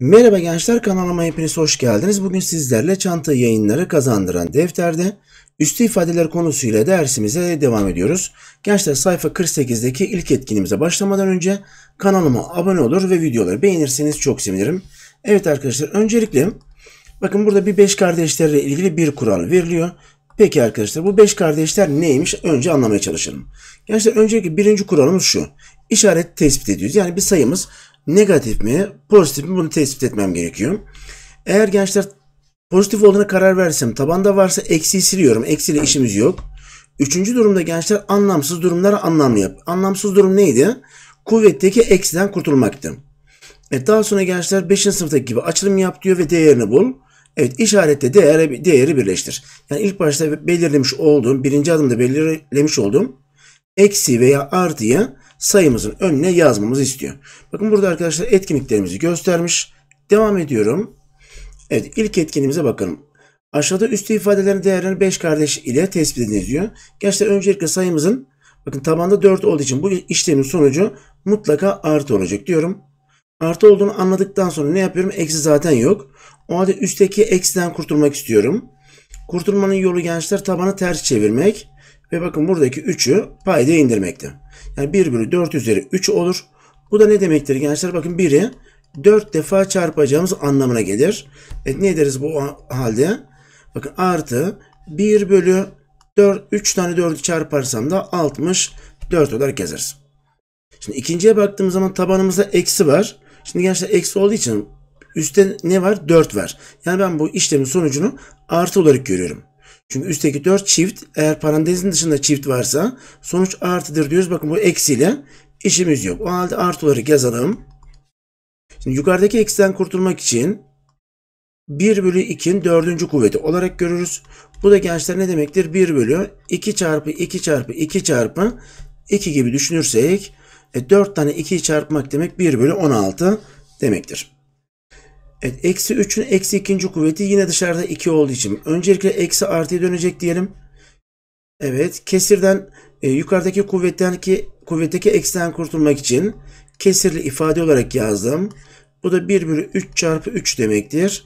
Merhaba gençler kanalıma hepiniz hoş geldiniz. Bugün sizlerle çanta yayınları kazandıran defterde üstü ifadeler konusuyla dersimize devam ediyoruz. Gençler sayfa 48'deki ilk etkinimize başlamadan önce kanalıma abone olur ve videoları beğenirseniz çok sevinirim. Evet arkadaşlar öncelikle bakın burada bir beş kardeşlerle ilgili bir kural veriliyor. Peki arkadaşlar bu beş kardeşler neymiş önce anlamaya çalışalım. Gençler önceki birinci kuralımız şu. İşaret tespit ediyoruz. Yani bir sayımız negatif mi pozitif mi bunu tespit etmem gerekiyor. Eğer gençler pozitif olduğuna karar versem tabanda varsa eksiyi siliyorum. Eksiyle işimiz yok. Üçüncü durumda gençler anlamsız durumlara anlamlı yap. Anlamsız durum neydi? Kuvvetteki eksiden kurtulmaktı. E daha sonra gençler 5. sınıftaki gibi açılım yap diyor ve değerini bul. Evet işaretle değeri, değeri birleştir. Yani ilk başta belirlemiş olduğum, birinci adımda belirlemiş olduğum eksi veya artıya sayımızın önüne yazmamızı istiyor. Bakın burada arkadaşlar etkinliklerimizi göstermiş. Devam ediyorum. Evet ilk etkinliğimize bakalım. Aşağıda üstü ifadelerin değerlerini 5 kardeş ile tespit ediniz diyor. Gerçekten öncelikle sayımızın bakın tabanda 4 olduğu için bu işlemin sonucu mutlaka artı olacak diyorum. Artı olduğunu anladıktan sonra ne yapıyorum? Eksi zaten yok. O halde üstteki eksiden kurtulmak istiyorum. Kurtulmanın yolu gençler tabanı ters çevirmek ve bakın buradaki 3'ü payda indirmekti. Yani 1 bölü 4 üzeri 3 olur. Bu da ne demektir gençler? Bakın 1'i 4 defa çarpacağımız anlamına gelir. E ne deriz bu halde? Bakın artı 1 bölü 4, 3 tane 4'ü çarparsam da 64 olarak gezeriz. Şimdi ikinciye baktığımız zaman tabanımızda eksi var. Şimdi gençler eksi olduğu için Üstte ne var? 4 var. Yani ben bu işlemin sonucunu artı olarak görüyorum. Çünkü üstteki 4 çift eğer parantezin dışında çift varsa sonuç artıdır diyoruz. Bakın bu eksiyle işimiz yok. O halde artı olarak yazalım. Şimdi yukarıdaki eksiden kurtulmak için 1 bölü 2'nin 4. kuvveti olarak görürüz. Bu da gençler ne demektir? 1 bölü 2 çarpı 2 çarpı 2 çarpı 2 gibi düşünürsek e, 4 tane 2'yi çarpmak demek 1 bölü 16 demektir. Evet, eksi 3'ün eksi ikinci kuvveti yine dışarıda 2 olduğu için. Öncelikle eksi artıya dönecek diyelim. Evet kesirden e, yukarıdaki kuvvetteki, kuvvetteki eksiden kurtulmak için kesirli ifade olarak yazdım. Bu da 1 bölü 3 çarpı 3 demektir.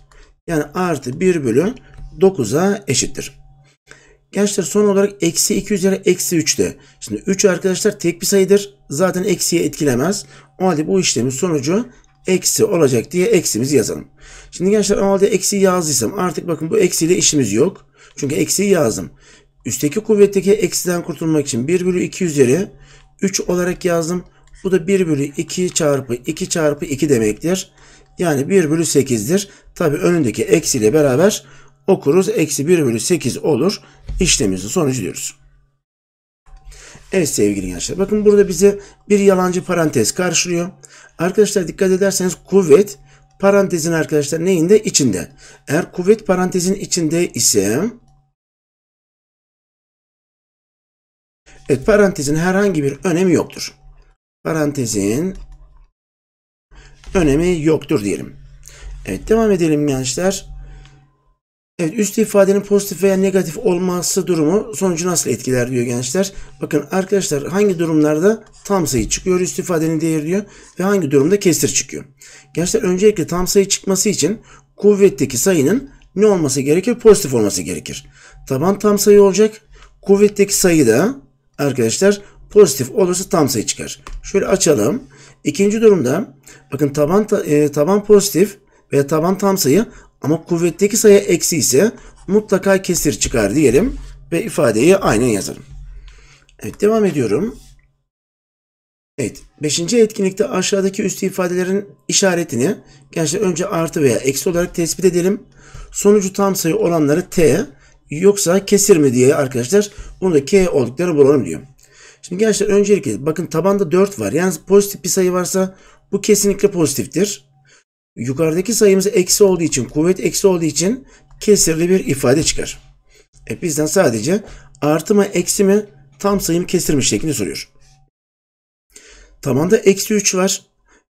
Yani artı 1 bölü 9'a eşittir. Gençler son olarak eksi 2 üzeri eksi 3'te. Şimdi 3 arkadaşlar tek bir sayıdır. Zaten eksiye etkilemez. O halde bu işlemin sonucu eksi olacak diye eksimizi yazalım. Şimdi gençler o eksi yazdıysam artık bakın bu eksiyle işimiz yok. Çünkü eksiyi yazdım. Üstteki kuvvetteki eksiden kurtulmak için 1 bölü 2 üzeri 3 olarak yazdım. Bu da 1 bölü 2 çarpı 2 çarpı 2 demektir. Yani 1 bölü 8'dir. Tabi önündeki eksiyle beraber okuruz. Eksi 1 bölü 8 olur. İşlemimizin sonucu diyoruz. Evet sevgili gençler bakın burada bize bir yalancı parantez karşılıyor. Arkadaşlar dikkat ederseniz kuvvet parantezin arkadaşlar neyinde? içinde. Eğer kuvvet parantezin içinde ise Evet parantezin herhangi bir önemi yoktur. Parantezin önemi yoktur diyelim. Evet devam edelim gençler. Evet, üst ifadenin pozitif veya negatif olması durumu sonucu nasıl etkiler diyor gençler. Bakın arkadaşlar hangi durumlarda tam sayı çıkıyor üst ifadenin değeri diyor ve hangi durumda kesir çıkıyor. Gençler öncelikle tam sayı çıkması için kuvvetteki sayının ne olması gerekir? Pozitif olması gerekir. Taban tam sayı olacak. Kuvvetteki sayı da arkadaşlar pozitif olursa tam sayı çıkar. Şöyle açalım. İkinci durumda bakın taban e, taban pozitif veya taban tam sayı ama kuvvetteki sayı eksi ise mutlaka kesir çıkar diyelim ve ifadeyi aynen yazalım. Evet devam ediyorum. Evet. Beşinci etkinlikte aşağıdaki üstü ifadelerin işaretini gençler önce artı veya eksi olarak tespit edelim. Sonucu tam sayı olanları t yoksa kesir mi diye arkadaşlar onu da k olduklarını bulalım diyor. Şimdi gençler öncelikle bakın tabanda 4 var. Yani pozitif bir sayı varsa bu kesinlikle pozitiftir yukarıdaki sayımız eksi olduğu için, kuvvet eksi olduğu için kesirli bir ifade çıkar. E bizden sadece artı mı eksi mi tam sayım kesir şeklini soruyor. Tamanda eksi 3 var.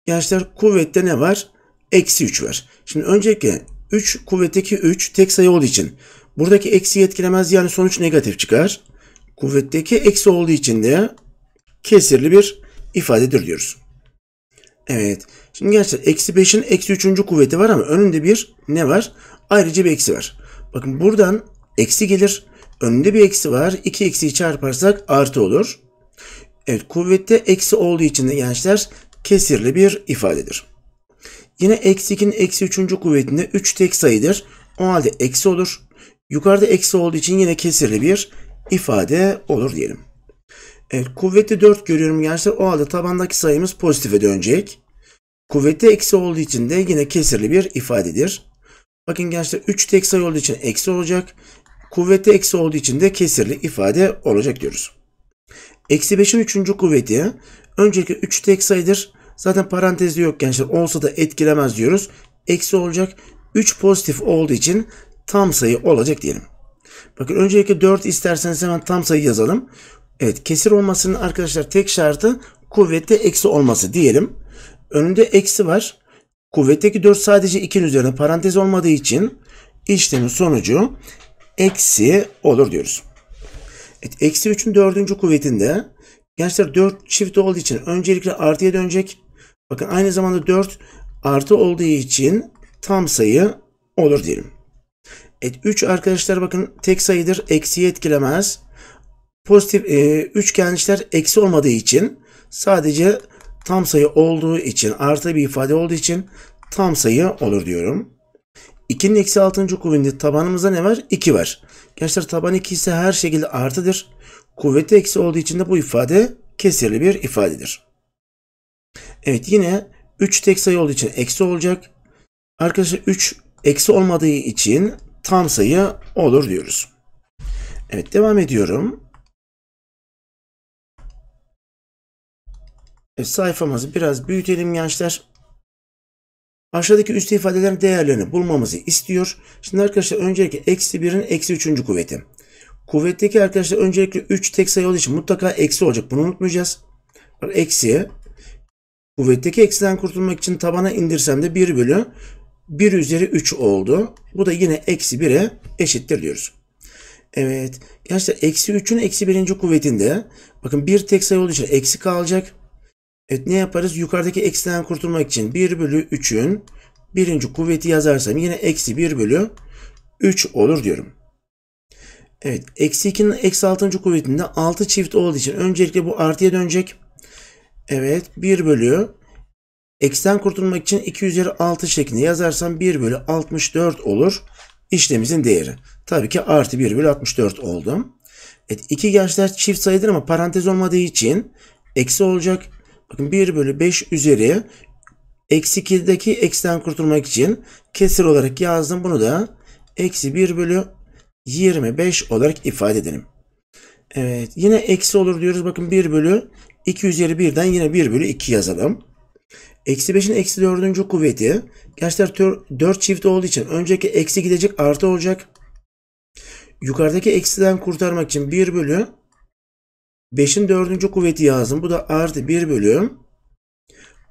Gençler kuvvette ne var? Eksi 3 var. Şimdi öncelikle 3 kuvvetteki 3 tek sayı olduğu için buradaki eksi etkilemez yani sonuç negatif çıkar. Kuvvetteki eksi olduğu için de kesirli bir ifadedir diyoruz. Evet. Şimdi gençler, eksi 5'in eksi 3. kuvveti var ama önünde bir ne var? Ayrıca bir eksi var. Bakın buradan eksi gelir. Önünde bir eksi var. 2 eksiyi çarparsak artı olur. Evet kuvvette eksi olduğu için de gençler kesirli bir ifadedir. Yine eksi 2'nin eksi 3. kuvvetinde 3 tek sayıdır. O halde eksi olur. Yukarıda eksi olduğu için yine kesirli bir ifade olur diyelim. Evet, kuvveti 4 görüyorum gençler. O halde tabandaki sayımız pozitife dönecek. Kuvveti eksi olduğu için de yine kesirli bir ifadedir. Bakın gençler 3 tek sayı olduğu için eksi olacak. Kuvveti eksi olduğu için de kesirli ifade olacak diyoruz. Eksi 5'in 3. kuvveti öncelikle 3 tek sayıdır. Zaten parantezde yok gençler. Olsa da etkilemez diyoruz. Eksi olacak. 3 pozitif olduğu için tam sayı olacak diyelim. Bakın öncelikle 4 isterseniz hemen tam sayı yazalım. Evet kesir olmasının arkadaşlar tek şartı kuvvette eksi olması diyelim. Önünde eksi var. Kuvvetteki 4 sadece 2'nin üzerine parantez olmadığı için işlemin sonucu eksi olur diyoruz. Evet, eksi 3'ün 4. kuvvetinde gençler 4 çift olduğu için öncelikle artıya dönecek. Bakın aynı zamanda 4 artı olduğu için tam sayı olur diyelim. Evet, 3 arkadaşlar bakın tek sayıdır. Eksiyi etkilemez. Pozitif e, üçgençler eksi olmadığı için sadece tam sayı olduğu için artı bir ifade olduğu için tam sayı olur diyorum. 2'nin eksi 6. kuvvetinde tabanımızda ne var? 2 var. Gençler taban 2 ise her şekilde artıdır. Kuvveti eksi olduğu için de bu ifade kesirli bir ifadedir. Evet yine 3 tek sayı olduğu için eksi olacak. Arkadaşlar 3 eksi olmadığı için tam sayı olur diyoruz. Evet devam ediyorum. E, sayfamızı biraz büyütelim gençler. Aşağıdaki üst ifadelerin değerlerini bulmamızı istiyor. Şimdi arkadaşlar öncelikle eksi 1'in eksi 3. kuvveti. Kuvvetteki arkadaşlar öncelikle 3 tek sayı olduğu için mutlaka eksi olacak. Bunu unutmayacağız. Eksi. Kuvvetteki eksiden kurtulmak için tabana indirsem de 1 bölü 1 üzeri 3 oldu. Bu da yine eksi 1'e eşittir diyoruz. Evet. Gençler eksi 3'ün eksi 1. kuvvetinde bakın bir tek sayı olduğu için eksi kalacak. Evet ne yaparız? Yukarıdaki eksiden kurtulmak için 1 bölü 3'ün birinci kuvveti yazarsam yine eksi 1 bölü 3 olur diyorum. Evet eksi 2'nin eksi 6. kuvvetinde 6 çift olduğu için öncelikle bu artıya dönecek. Evet 1 bölü eksten kurtulmak için 2 üzeri 6 şeklinde yazarsam 1 bölü 64 olur işlemimizin değeri. Tabii ki artı 1 bölü 64 oldu. Evet, iki gençler çift sayıdır ama parantez olmadığı için eksi olacak. Bakın 1 bölü 5 üzeri eksi 2'deki eksiden kurtulmak için kesir olarak yazdım. Bunu da eksi 1 bölü 25 olarak ifade edelim. Evet yine eksi olur diyoruz. Bakın 1 bölü 2 üzeri 1'den yine 1 bölü 2 yazalım. Eksi 5'in eksi 4. kuvveti. Gerçekten 4 çift olduğu için önceki eksi gidecek artı olacak. Yukarıdaki eksiden kurtarmak için 1 bölü 5'in 4. kuvveti yazdım. Bu da artı 1 bölü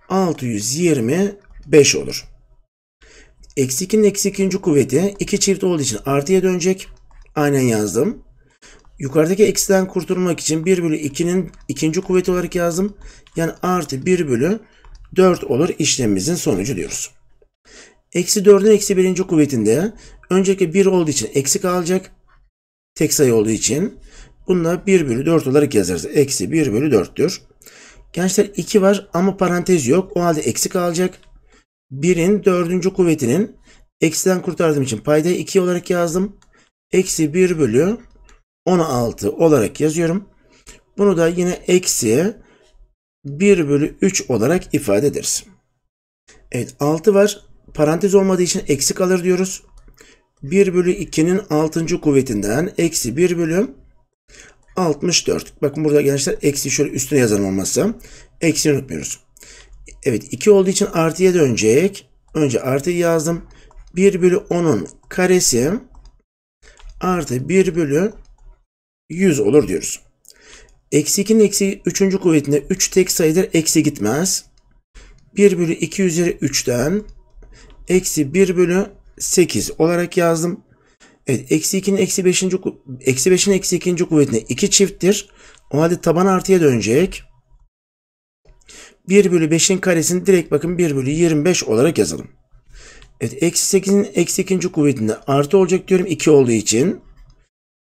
625 olur. Eksi 2'nin eksi 2. kuvveti 2 çift olduğu için artıya dönecek. Aynen yazdım. Yukarıdaki eksiden kurtulmak için 1 bölü 2'nin ikinci kuvveti olarak yazdım. Yani artı 1 bölü 4 olur işlemimizin sonucu diyoruz. Eksi 4'ün eksi 1. kuvvetinde önceki 1 olduğu için eksi alacak. Tek sayı olduğu için. Bununla 1 bölü 4 olarak yazarız. Eksi 1 bölü 4'tür. Gençler 2 var ama parantez yok. O halde eksi kalacak. 1'in 4. kuvvetinin eksiden kurtardığım için payda 2 olarak yazdım. Eksi 1 bölü 16 olarak yazıyorum. Bunu da yine eksi 1 bölü 3 olarak ifade ederiz. Evet 6 var. Parantez olmadığı için eksi kalır diyoruz. 1 bölü 2'nin 6. kuvvetinden eksi 1 bölü 64. Bakın burada gençler eksi şöyle üstüne yazan olmazsa. Eksi unutmuyoruz. Evet 2 olduğu için artıya dönecek. Önce artı yazdım. 1 bölü 10'un karesi artı 1 bölü 100 olur diyoruz. Eksi 2'nin eksi 3. kuvvetinde 3 tek sayıdır. Eksi gitmez. 1 bölü 2 üzeri 3'ten eksi 1 bölü 8 olarak yazdım. Evet eksi 2'nin eksi 5. eksi 5'in eksi 2. kuvvetine 2 çifttir. O halde taban artıya dönecek. 1 bölü 5'in karesini direkt bakın 1 bölü 25 olarak yazalım. Evet eksi 8'in eksi 2. kuvvetinde artı olacak diyorum 2 olduğu için.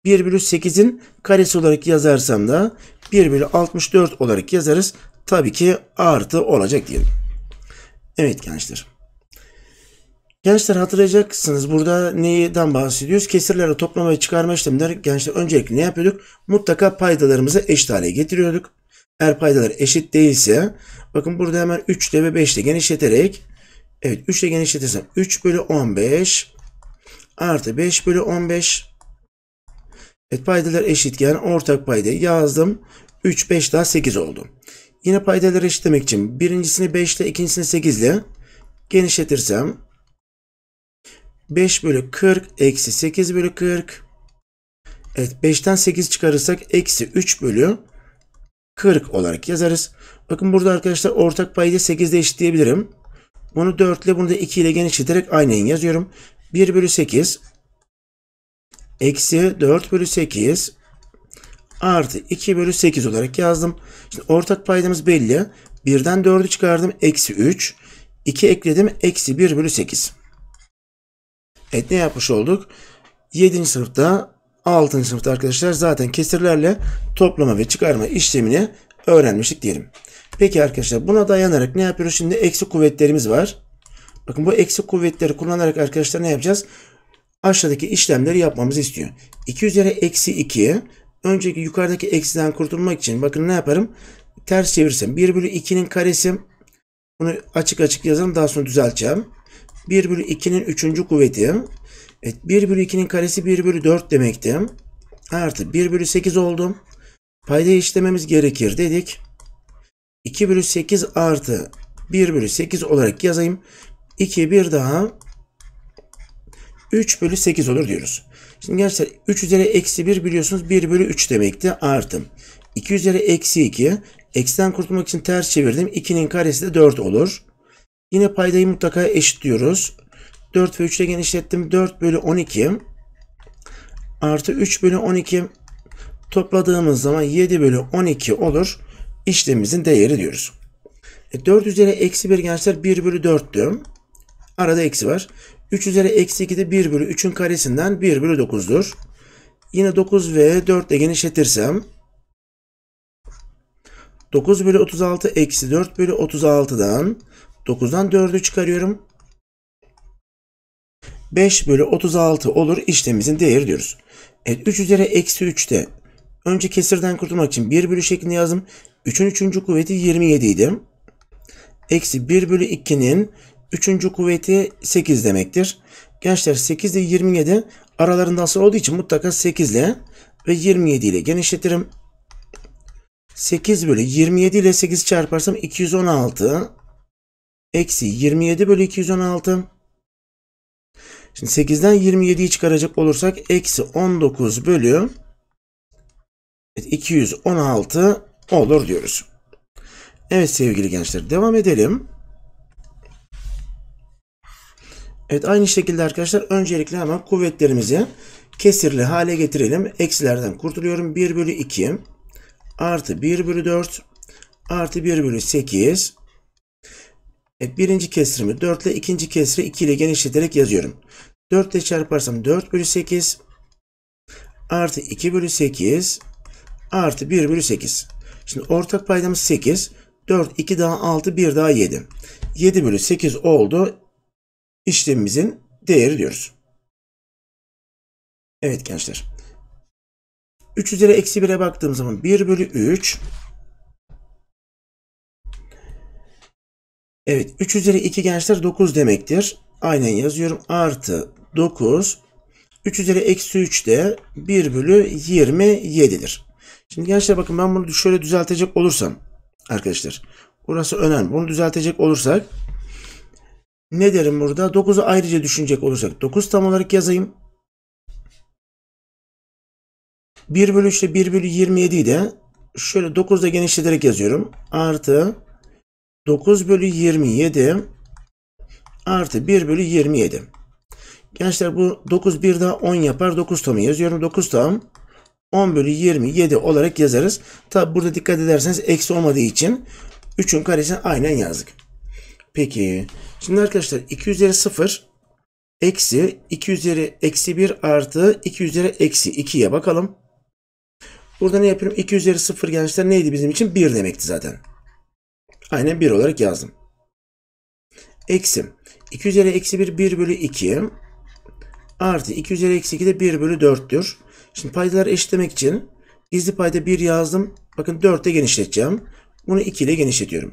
1 bölü 8'in karesi olarak yazarsam da 1 bölü 64 olarak yazarız. Tabii ki artı olacak diyelim. Evet gençler. Gençler hatırlayacaksınız burada neyden bahsediyoruz? kesirleri toplama ve çıkarma işlemleri gençler öncelikle ne yapıyorduk? Mutlaka paydalarımızı eşit hale getiriyorduk. Eğer paydalar eşit değilse bakın burada hemen 3 ile ve 5 ile genişleterek evet 3 ile genişletirsem 3 bölü 15 artı 5 bölü 15 Evet paydalar eşitken ortak paydayı yazdım. 3, 5 daha 8 oldu. Yine paydaları eşitlemek için birincisini 5 ile ikincisini 8 ile genişletirsem 5 bölü 40 eksi 8 bölü 40. Evet 5'ten 8 çıkarırsak eksi 3 bölü 40 olarak yazarız. Bakın burada arkadaşlar ortak payda 8 ile eşitleyebilirim. Bunu 4 ile bunu da 2 ile genişleterek aynen yazıyorum. 1 bölü 8 eksi 4 bölü 8 artı 2 bölü 8 olarak yazdım. Şimdi ortak paydamız belli. 1'den 4'ü çıkardım. Eksi 3. 2 ekledim. Eksi 1 bölü 8. Evet ne yapmış olduk? 7. sınıfta 6. sınıfta arkadaşlar zaten kesirlerle toplama ve çıkarma işlemini öğrenmiştik diyelim. Peki arkadaşlar buna dayanarak ne yapıyoruz? Şimdi eksi kuvvetlerimiz var. Bakın bu eksi kuvvetleri kullanarak arkadaşlar ne yapacağız? Aşağıdaki işlemleri yapmamızı istiyor. 2 üzeri eksi 2. Önceki yukarıdaki eksiden kurtulmak için bakın ne yaparım? Ters çevirsem. 1 bölü 2'nin karesi. Bunu açık açık yazalım. Daha sonra düzelteceğim. 1 bölü 2'nin 3. kuvveti. Evet 1 bölü 2'nin karesi 1 bölü 4 demekti. Artı 1 bölü 8 oldu. Payda işlememiz gerekir dedik. 2 bölü 8 artı 1 bölü 8 olarak yazayım. 2 bir daha 3 bölü 8 olur diyoruz. Şimdi gençler 3 üzeri eksi 1 biliyorsunuz 1 bölü 3 demekti artı. 2 üzeri eksi 2 eksten kurtulmak için ters çevirdim. 2'nin karesi de 4 olur. Yine paydayı mutlaka eşitliyoruz. 4 ve 3 ile genişlettim. 4 bölü 12 artı 3 bölü 12 topladığımız zaman 7 bölü 12 olur. İşlemimizin değeri diyoruz. 4 e, üzeri eksi 1 gençler 1 bölü 4'tü. Arada eksi var. 3 üzeri eksi 2 de 1 bölü 3'ün karesinden 1 bölü 9'dur. Yine 9 ve 4 ile genişletirsem 9 bölü 36 eksi 4 bölü 36'dan 9'dan 4'ü çıkarıyorum. 5 bölü 36 olur işlemimizin değeri diyoruz. Evet 3 üzeri eksi 3'te. önce kesirden kurtulmak için 1 bölü şeklinde yazdım. 3'ün 3. kuvveti 27 idi. Eksi 1 bölü 2'nin 3. kuvveti 8 demektir. Gençler 8 ile 27 aralarında asıl olduğu için mutlaka 8 ile ve 27 ile genişletirim. 8 bölü 27 ile 8 çarparsam 216 Eksi 27 bölü 216. Şimdi 8'den 27'yi çıkaracak olursak eksi 19 bölü 216 olur diyoruz. Evet sevgili gençler devam edelim. Evet aynı şekilde arkadaşlar öncelikle hemen kuvvetlerimizi kesirli hale getirelim. Eksilerden kurtuluyorum. 1 bölü 2 artı 1 bölü 4 artı 1 bölü 8 e, birinci kesrimi 4 ile ikinci kesri 2 ile genişleterek yazıyorum. 4 ile çarparsam 4 bölü 8 artı 2 bölü 8 artı 1 bölü 8. Şimdi ortak paydamız 8. 4, 2 daha 6, 1 daha 7. 7 bölü 8 oldu. İşlemimizin değeri diyoruz. Evet gençler. 3 üzeri eksi 1'e baktığım zaman 1 bölü 3 Evet 3 üzeri 2 gençler 9 demektir. Aynen yazıyorum. Artı 9. 3 üzeri eksi 3 de 1 bölü 27'dir. Şimdi gençler bakın ben bunu şöyle düzeltecek olursam arkadaşlar. Burası önemli. Bunu düzeltecek olursak ne derim burada? 9'u ayrıca düşünecek olursak 9 tam olarak yazayım. 1 bölü 3 ile 1 bölü 27'yi de şöyle 9'da genişleterek yazıyorum. Artı 9 bölü 27 artı 1 bölü 27. Gençler bu 9 1 daha 10 yapar. 9 tamı yazıyorum. 9 tam 10 bölü 27 olarak yazarız. Tabi burada dikkat ederseniz eksi olmadığı için 3'ün karesini aynen yazdık. Peki. Şimdi arkadaşlar 2 üzeri 0 eksi 2 üzeri eksi 1 artı 2 üzeri eksi 2'ye bakalım. Burada ne yapıyorum? 2 üzeri 0 gençler neydi bizim için? 1 demekti zaten. Aynen 1 olarak yazdım. Eksim. 2 üzeri eksi 1 1 bölü 2 artı 2 üzeri eksi 2 de 1 bölü 4'tür. Şimdi paydaları eşitlemek için gizli payda 1 yazdım. Bakın 4 ile genişleteceğim. Bunu 2 ile genişletiyorum.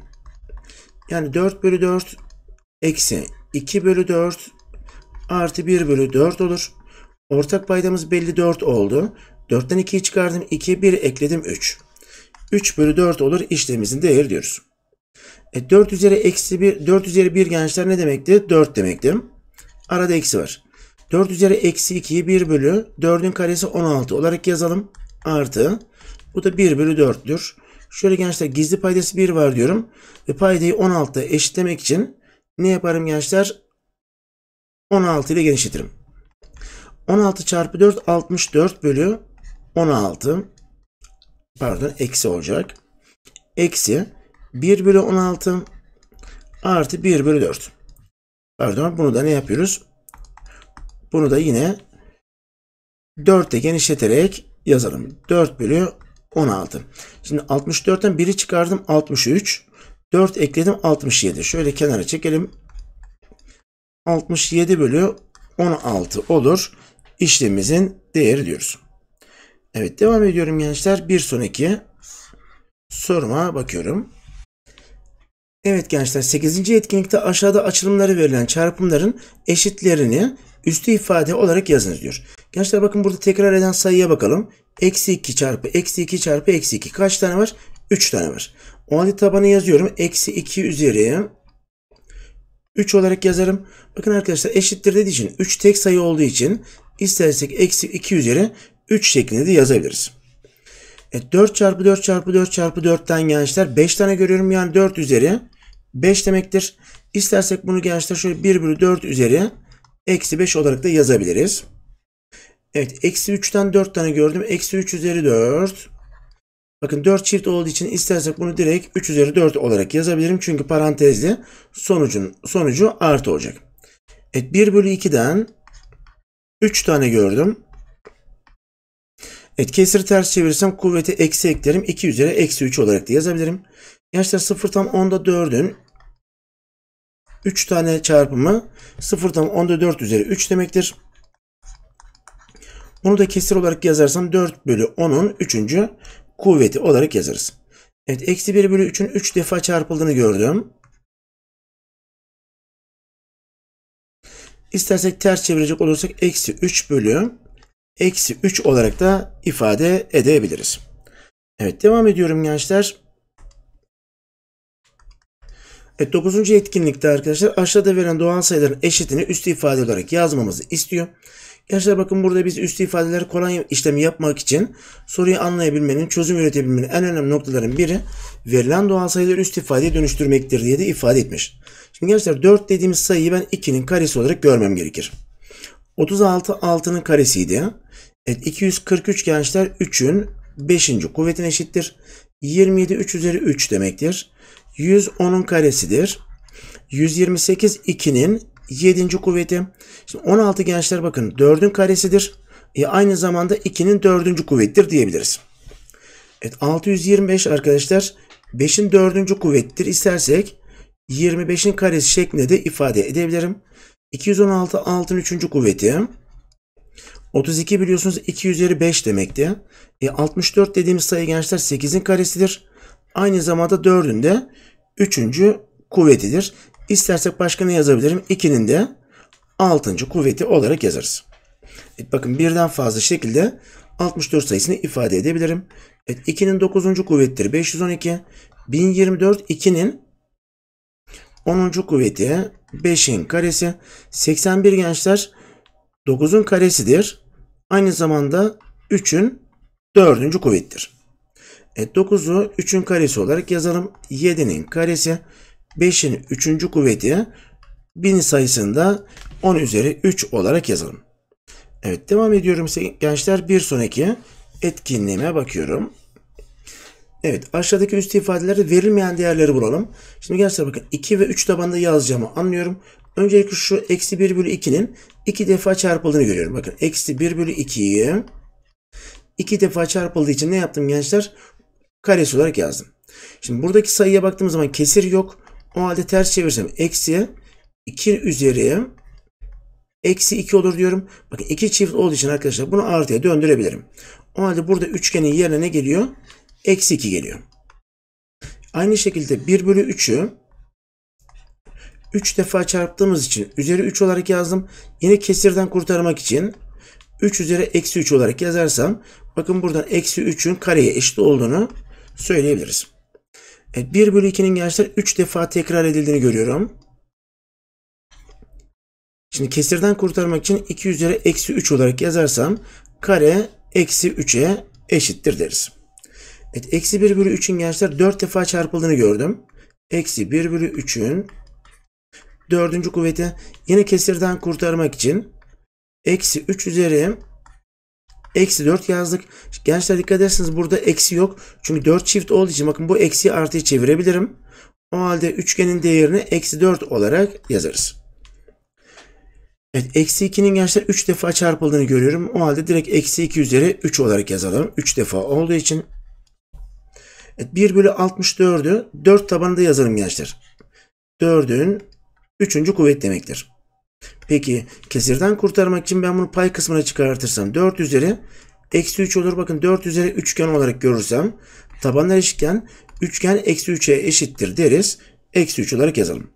Yani 4 bölü 4 eksi 2 bölü 4 artı 1 bölü 4 olur. Ortak paydamız belli 4 oldu. 4'ten 2'yi çıkardım. 2'ye 1 ekledim 3. 3 bölü 4 olur. İşlemimizin değeri diyoruz. E 4 üzeri eksi 1, 4 üzeri 1 gençler ne demekti? 4 demekti. Arada eksi var. 4 üzeri eksi 2'yi 1 bölü 4'ün karesi 16 olarak yazalım. Artı. Bu da 1 bölü 4'tür. Şöyle gençler gizli paydası 1 var diyorum. Ve paydayı 16'da eşitlemek için ne yaparım gençler? 16 ile genişletirim. 16 çarpı 4 64 bölü 16 pardon eksi olacak. Eksi 1 bölü 16 artı 1 bölü 4. Pardon bunu da ne yapıyoruz? Bunu da yine 4'te genişleterek yazalım. 4 bölü 16. Şimdi 64'ten 1'i çıkardım 63. 4 ekledim 67. Şöyle kenara çekelim. 67 bölü 16 olur. İşlemimizin değeri diyoruz. Evet devam ediyorum gençler. Bir sonraki soruma bakıyorum. Evet gençler 8. etkinlikte aşağıda açılımları verilen çarpımların eşitlerini üstü ifade olarak yazınız diyor. Gençler bakın burada tekrar eden sayıya bakalım. Eksi 2 çarpı eksi 2 çarpı eksi 2 kaç tane var? 3 tane var. O halde tabanı yazıyorum. Eksi 2 üzeri 3 olarak yazarım. Bakın arkadaşlar eşittir dediği için 3 tek sayı olduğu için istersek eksi 2 üzeri 3 şeklinde de yazabiliriz. E 4 çarpı 4 çarpı 4 çarpı 4'ten gençler 5 tane görüyorum yani 4 üzeri 5 demektir. İstersek bunu gençler şöyle 1 bölü 4 üzeri eksi 5 olarak da yazabiliriz. Evet eksi 3'ten 4 tane gördüm. Eksi 3 üzeri 4. Bakın 4 çift olduğu için istersek bunu direkt 3 üzeri 4 olarak yazabilirim. Çünkü parantezli sonucun sonucu artı olacak. Evet 1 bölü 2'den 3 tane gördüm. Evet kesir ters çevirirsem kuvveti eksi eklerim. 2 üzeri eksi 3 olarak da yazabilirim. Gençler 0 tam 10'da 4'ün 3 tane çarpımı 0.14 üzeri 3 demektir. Bunu da kesir olarak yazarsam 4 bölü 10'un 3. kuvveti olarak yazarız. Evet eksi 1 bölü 3'ün 3 defa çarpıldığını gördüm. İstersek ters çevirecek olursak eksi 3 bölü eksi 3 olarak da ifade edebiliriz. Evet devam ediyorum gençler. Evet, 9. etkinlikte arkadaşlar aşağıda verilen doğal sayıların eşitini üst ifade olarak yazmamızı istiyor. Gençler bakın burada biz üst ifadeler kolay işlemi yapmak için soruyu anlayabilmenin, çözüm üretebilmenin en önemli noktaların biri verilen doğal sayıları üst ifadeye dönüştürmektir diye de ifade etmiş. Şimdi gençler 4 dediğimiz sayıyı ben 2'nin karesi olarak görmem gerekir. 36 6'nın karesiydi. Evet, 243 gençler 3'ün 5. kuvvetine eşittir. 27 3 üzeri 3 demektir. 110'un karesidir. 128 2'nin 7. kuvveti. Şimdi 16 gençler bakın 4'ün karesidir. E aynı zamanda 2'nin 4. kuvvettir diyebiliriz. Evet 625 arkadaşlar 5'in 4. kuvvettir istersek 25'in karesi şeklinde de ifade edebilirim. 216 6'ın 3. kuvveti. 32 biliyorsunuz 2 üzeri 5 demekti. E 64 dediğimiz sayı gençler 8'in karesidir. Aynı zamanda 4'ün de 3. kuvvetidir. İstersek başka ne yazabilirim? 2'nin de 6. kuvveti olarak yazarız. Evet, bakın birden fazla şekilde 64 sayısını ifade edebilirim. Evet, 2'nin 9. kuvvettir 512. 1024 2'nin 10. kuvveti 5'in karesi. 81 gençler 9'un karesidir. Aynı zamanda 3'ün 4. kuvvettir. E, 9'u 3'ün karesi olarak yazalım. 7'nin karesi 5'in 3. kuvveti 1000 sayısında 10 üzeri 3 olarak yazalım. Evet devam ediyorum gençler. Bir sonraki etkinliğime bakıyorum. Evet aşağıdaki üst ifadelerde verilmeyen değerleri bulalım. Şimdi gençler bakın 2 ve 3 tabanda yazacağımı anlıyorum. Öncelikle şu eksi 1 bölü 2'nin 2 defa çarpıldığını görüyorum. Bakın eksi 1 bölü 2'yi 2 defa çarpıldığı için ne yaptım gençler? karesi olarak yazdım. Şimdi buradaki sayıya baktığımız zaman kesir yok. O halde ters çevirsem eksi 2 üzeri eksi 2 olur diyorum. Bakın 2 çift olduğu için arkadaşlar bunu artıya döndürebilirim. O halde burada üçgenin yerine ne geliyor? Eksi 2 geliyor. Aynı şekilde 1 bölü 3'ü 3 defa çarptığımız için üzeri 3 olarak yazdım. Yine kesirden kurtarmak için 3 üzeri eksi 3 olarak yazarsam bakın buradan eksi 3'ün kareye eşit olduğunu söyleyebiliriz. Evet, 1 bölü 2'nin gençler 3 defa tekrar edildiğini görüyorum. Şimdi kesirden kurtarmak için 2 üzeri eksi 3 olarak yazarsam kare eksi 3'e eşittir deriz. Evet, eksi 1 bölü 3'ün gençler 4 defa çarpıldığını gördüm. Eksi 1 bölü 3'ün 4. kuvveti yine kesirden kurtarmak için eksi 3 üzeri Eksi 4 yazdık. Gençler dikkat ederseniz burada eksi yok. Çünkü 4 çift olduğu için bakın bu eksiyi artıya çevirebilirim. O halde üçgenin değerini eksi 4 olarak yazarız. Evet eksi 2'nin gençler 3 defa çarpıldığını görüyorum. O halde direkt eksi 2 üzeri 3 olarak yazalım. 3 defa olduğu için. Evet, 1 bölü 64'ü 4 tabanında yazalım gençler. 4'ün 3. kuvvet demektir. Peki kesirden kurtarmak için ben bunu pay kısmına çıkartırsam 4 üzeri eksi 3 olur. Bakın 4 üzeri üçgen olarak görürsem tabanlar eşitken üçgen eksi 3'e eşittir deriz. Eksi 3 olarak yazalım.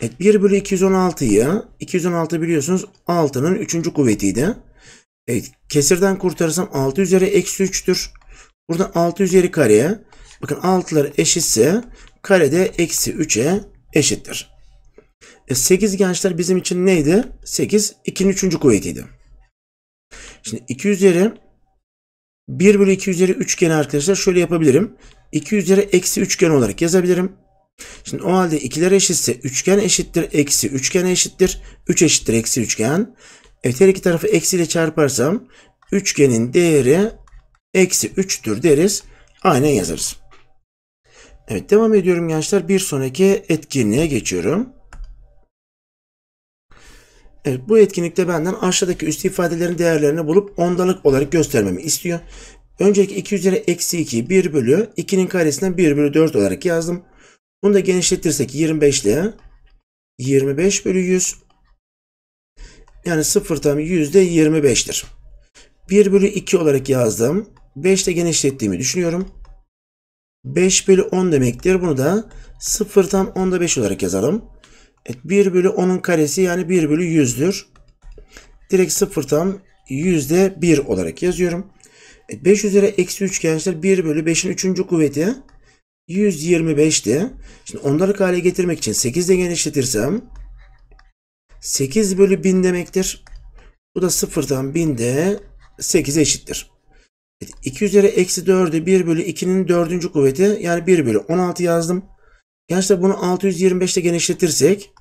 Evet 1 bölü 216'yı 216 biliyorsunuz 6'nın 3. kuvvetiydi. Evet kesirden kurtarırsam 6 üzeri eksi 3'tür. Burada 6 üzeri kareye bakın 6'lar eşitse karede eksi 3'e eşittir. 8 e, gençler bizim için neydi? 8 2'nin 3. kuvvetiydi. Şimdi 2 üzeri 1 bölü 2 üzeri üçgeni arkadaşlar şöyle yapabilirim. 2 üzeri eksi üçgen olarak yazabilirim. Şimdi o halde ikiler eşitse üçgen eşittir eksi üçgen eşittir. 3 eşittir eksi üçgen. Evet her iki tarafı eksi ile çarparsam üçgenin değeri eksi 3'tür deriz. Aynen yazarız. Evet devam ediyorum gençler. Bir sonraki etkinliğe geçiyorum. Evet, bu etkinlikte benden aşağıdaki üst ifadelerin değerlerini bulup ondalık olarak göstermemi istiyor. Önceki 2 üzeri eksi 2 1 bölü 2'nin karesinden 1 bölü 4 olarak yazdım. Bunu da genişletirsek 25 ile 25 bölü 100 yani 0 tam %25'tir. 1 bölü 2 olarak yazdım. 5 ile genişlettiğimi düşünüyorum. 5 bölü 10 demektir. Bunu da 0 tam onda 5 olarak yazalım. Evet, 1 bölü 10'un karesi yani 1 bölü 100'dür. Direkt sıfırdan yüzde 1 olarak yazıyorum. Evet, 5 üzeri eksi 3 gençler 1 bölü 5'in 3. kuvveti 125'ti. Şimdi onları hale getirmek için 8 ile genişletirsem 8 bölü 1000 demektir. Bu da sıfırdan 1000'de 8'e eşittir. Evet, 2 üzeri eksi 4'ü 1 bölü 2'nin 4. kuvveti yani 1 bölü 16 yazdım. Gençler bunu 625 ile genişletirsek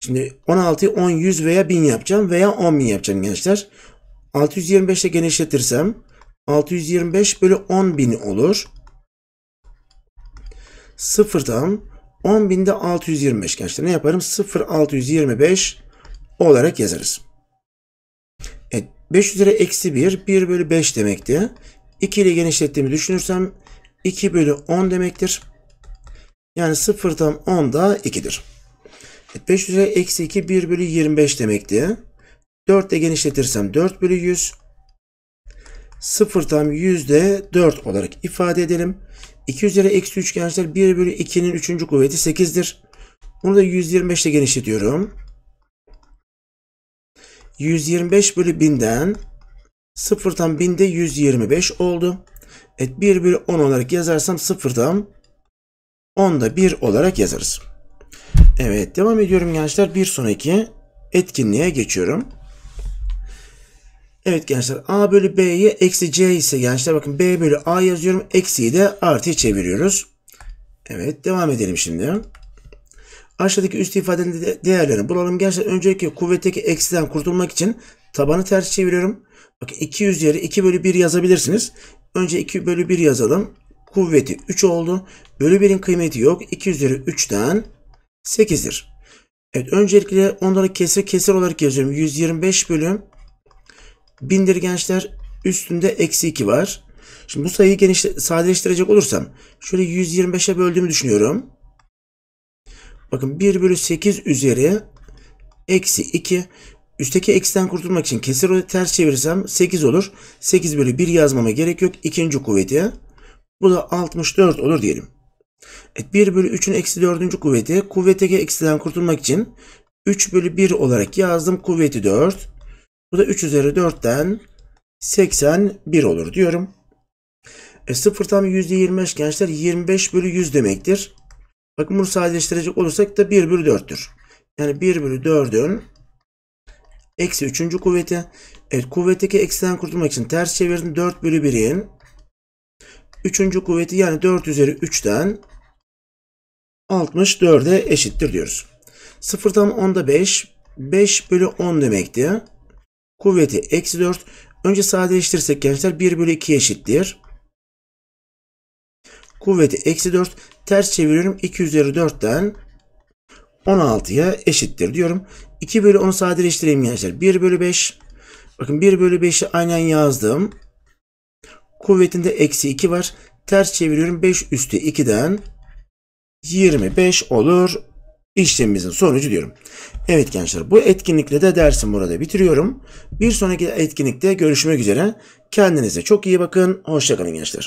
Şimdi 16'yı 10, 100 veya 1000 yapacağım veya 10.000 yapacağım gençler. 625 ile genişletirsem 625 bölü 10.000 olur. Sıfırdan 10.000'de 625 gençler. Ne yaparım? 0, 625 olarak yazarız. Evet, 5 üzeri eksi 1, 1 bölü 5 demekti. 2 ile genişlettiğimi düşünürsem 2 bölü 10 demektir. Yani sıfırdan 10 da 2'dir. 500'e eksi 2 1 bölü 25 demekti. 4 ile genişletirsem 4 bölü 100. 0 tam %4 olarak ifade edelim. 2 üzeri eksi 3 gençler 1 bölü 2'nin 3. kuvveti 8'dir. Bunu da 125 ile genişletiyorum. 125 bölü 1000'den 0 tam 1000'de 125 oldu. Evet 1 bölü 10 olarak yazarsam 0 tam 10'da 1 olarak yazarız. Evet devam ediyorum gençler. Bir sonraki etkinliğe geçiyorum. Evet gençler A bölü B'ye eksi C ise gençler bakın B bölü A yazıyorum. Eksiyi de artıya çeviriyoruz. Evet devam edelim şimdi. Aşağıdaki üst ifadenin de değerlerini bulalım. Gençler öncelikle kuvvetteki eksiden kurtulmak için tabanı ters çeviriyorum. Bakın 200 yerine 2 bölü 1 yazabilirsiniz. Önce 2 bölü 1 yazalım. Kuvveti 3 oldu. Bölü 1'in kıymeti yok. 2 üzeri 3'ten 8'dir. Evet öncelikle onları kesir kesir olarak yazıyorum. 125 bölüm bindir gençler üstünde eksi 2 var. Şimdi bu sayıyı genişle, sadeleştirecek olursam şöyle 125'e böldüğümü düşünüyorum. Bakın 1 bölü 8 üzeri eksi 2. Üstteki eksiden kurtulmak için kesir ters çevirirsem 8 olur. 8 bölü 1 yazmama gerek yok. ikinci kuvveti. Bu da 64 olur diyelim. 1 e, bölü 3'ün eksi 4. kuvveti kuvvete eksiden kurtulmak için 3 bölü 1 olarak yazdım. Kuvveti 4. Bu da 3 üzeri 4'ten 81 olur diyorum. E, 0 tam %25 gençler 25 bölü 100 demektir. Bakın bunu sadeleştirecek olursak da 1 bölü 4'tür. Yani 1 bölü 4'ün eksi 3. kuvveti. Evet kuvvetteki eksiden kurtulmak için ters çevirdim. 4 bölü 1'in üçüncü kuvveti yani 4 üzeri 3'ten 64'e eşittir diyoruz. Sıfırdan 10'da 5, 5 bölü 10 demekti. Kuvveti eksi 4. Önce sadeleştirirsek gençler 1 bölü 2 eşittir. Kuvveti eksi 4. Ters çeviriyorum 2 üzeri 4'ten 16'ya eşittir diyorum. 2 bölü 10'u sadeleştireyim gençler. 1 bölü 5. Bakın 1 bölü 5'i aynen yazdım. Kuvvetinde eksi 2 var. Ters çeviriyorum. 5 üstü 2'den 25 olur işlemimizin sonucu diyorum. Evet gençler bu etkinlikle de dersim burada bitiriyorum. Bir sonraki etkinlikte görüşmek üzere. Kendinize çok iyi bakın. Hoşçakalın gençler.